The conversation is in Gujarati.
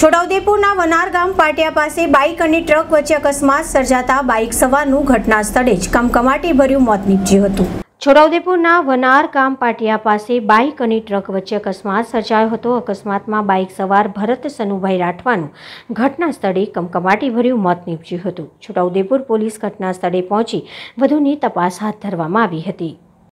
છોટાઉદેપુરના વનાર ગામ પાટિયા પાસે બાઇક અને ટ્રક વચ્ચે અકસ્માત સર્જાતા બાઇક સવારનું ઘટના સ્થળે જ કમકમાટી ભર્યું મોત નીપજ્યું હતું છોટાઉદેપુરના વનાર ગામ પાટિયા પાસે બાઇક અને ટ્રક વચ્ચે અકસ્માત સર્જાયો હતો અકસ્માતમાં બાઇક સવાર ભરત સનુભાઈ રાઠવાનું ઘટના સ્થળે કમકમાટીભર્યું મોત નીપજ્યું હતું છોટાઉદેપુર પોલીસ ઘટના સ્થળે પહોંચી વધુની તપાસ હાથ ધરવામાં આવી હતી